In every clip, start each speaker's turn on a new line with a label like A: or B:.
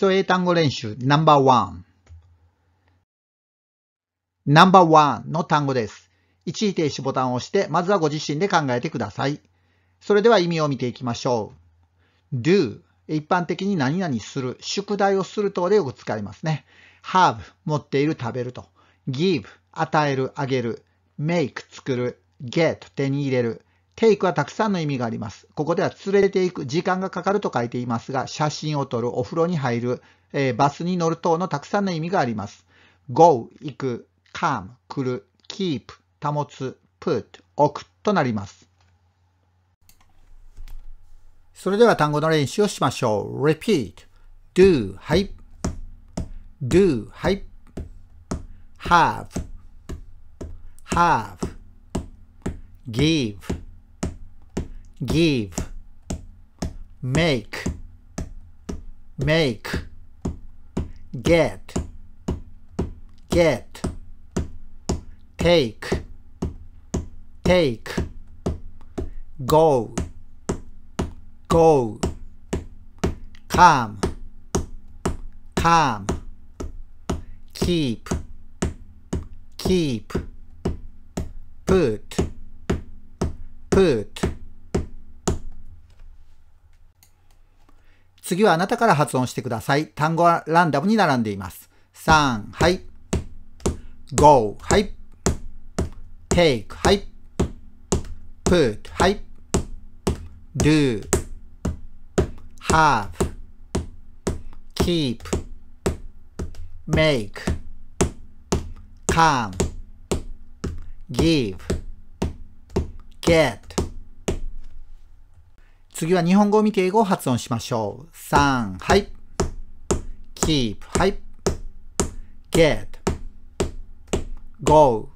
A: と英単語練習 No.1 No.1 の単語です。一時停止ボタンを押して、まずはご自身で考えてください。それでは意味を見ていきましょう。do 一般的に何々する、宿題をする等でよく使いますね。have 持っている食べると。give 与えるあげる。make 作る。get 手に入れる。テイクはたくさんの意味があります。ここでは連れて行く、時間がかかると書いていますが、写真を撮る、お風呂に入る、えー、バスに乗る等のたくさんの意味があります。go 行く、come 来る、keep 保つ、put 置くとなります。それでは単語の練習をしましょう。repeat do はい do はい have have give give, make, make, get, get, take, take, go, go, come, come, keep, keep, put, put, 次はあなたから発音してください。単語はランダムに並んでいます。3、はい。go, はい。take, はい。put, はい。do, have, keep, make, come, give, get, 次は日本語を見て英語を発音しましょう。3、はい。keep, はい。get, go,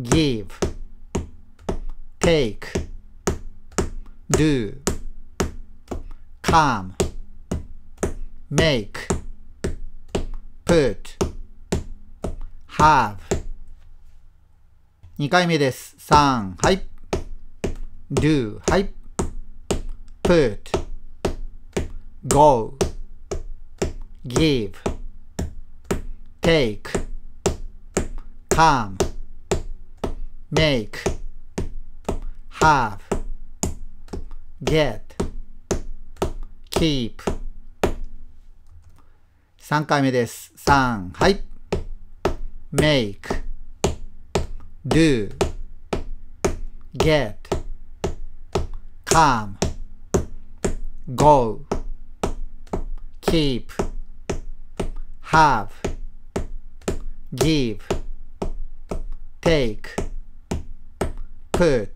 A: give, take, do, come, make, put, have 2回目です。3、はい。do, はい。put, go, give, take, come, make, have, get, keep 3回目です。3、はい。make, do, get, come, go, keep, have, give, take, put.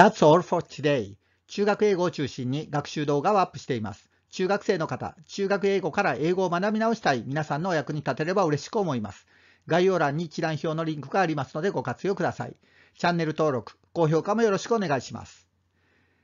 A: That's all for today. 中学英語を中心に学習動画をアップしています。中学生の方、中学英語から英語を学び直したい皆さんのお役に立てれば嬉しく思います。概要欄に一覧表のリンクがありますのでご活用ください。チャンネル登録、高評価もよろしくお願いします。